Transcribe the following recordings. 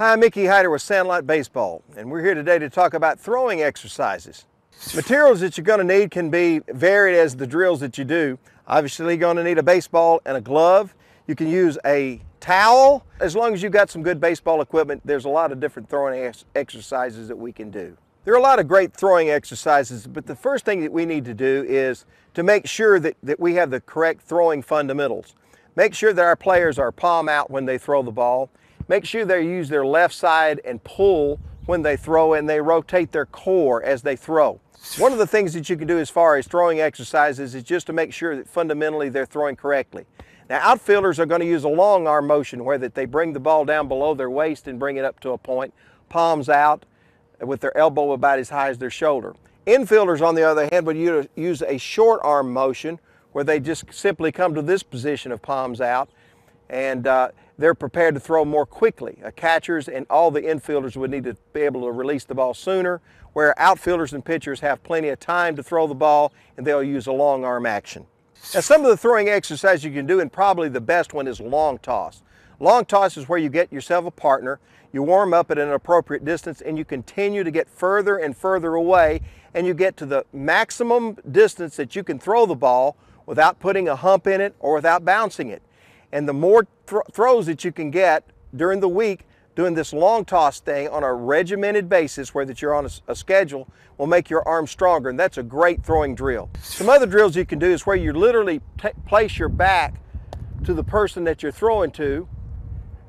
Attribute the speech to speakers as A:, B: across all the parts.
A: Hi, Mickey Hyder with Sandlot Baseball, and we're here today to talk about throwing exercises. Materials that you're going to need can be varied as the drills that you do. Obviously, you're going to need a baseball and a glove. You can use a towel. As long as you've got some good baseball equipment, there's a lot of different throwing ex exercises that we can do. There are a lot of great throwing exercises, but the first thing that we need to do is to make sure that, that we have the correct throwing fundamentals. Make sure that our players are palm out when they throw the ball. Make sure they use their left side and pull when they throw and they rotate their core as they throw. One of the things that you can do as far as throwing exercises is just to make sure that fundamentally they're throwing correctly. Now outfielders are going to use a long arm motion where that they bring the ball down below their waist and bring it up to a point, palms out with their elbow about as high as their shoulder. Infielders on the other hand would use a short arm motion where they just simply come to this position of palms out and uh, they're prepared to throw more quickly. Uh, catchers and all the infielders would need to be able to release the ball sooner, where outfielders and pitchers have plenty of time to throw the ball and they'll use a long arm action. Now, some of the throwing exercises you can do, and probably the best one is long toss. Long toss is where you get yourself a partner, you warm up at an appropriate distance, and you continue to get further and further away, and you get to the maximum distance that you can throw the ball without putting a hump in it or without bouncing it. And the more th throws that you can get during the week doing this long toss thing on a regimented basis where that you're on a, a, schedule will make your arm stronger and that's a great throwing drill. Some other drills you can do is where you literally place your back to the person that you're throwing to.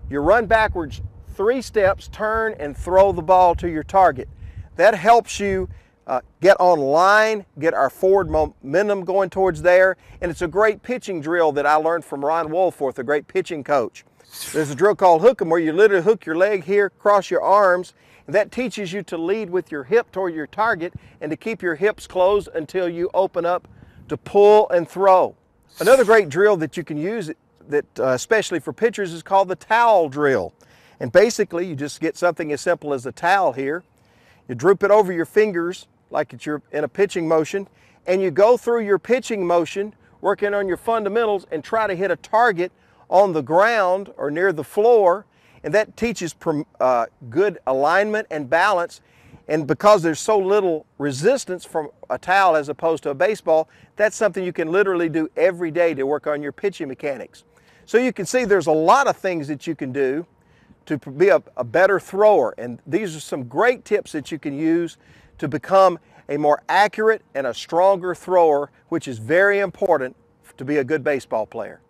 A: You run backwards three steps, turn and throw the ball to your target. That helps you uh, get online, get our forward momentum going towards there. And it's a great pitching drill that I learned from Ron Wolforth, a great pitching coach. There's a drill called hook 'em where you literally hook your leg here, cross your arms, and that teaches you to lead with your hip toward your target and to keep your hips closed until you open up to pull and throw. Another great drill that you can use that uh, especially for pitchers is called the towel drill. And basically you just get something as simple as a towel here you droop it over your fingers like it's your, in a pitching motion, and you go through your pitching motion, working on your fundamentals, and try to hit a target on the ground or near the floor. And that teaches uh, good alignment and balance. And because there's so little resistance from a towel as opposed to a baseball, that's something you can literally do every day to work on your pitching mechanics. So you can see there's a lot of things that you can do to be a, a better thrower. And these are some great tips that you can use to become a more accurate and a stronger thrower, which is very important to be a good baseball player.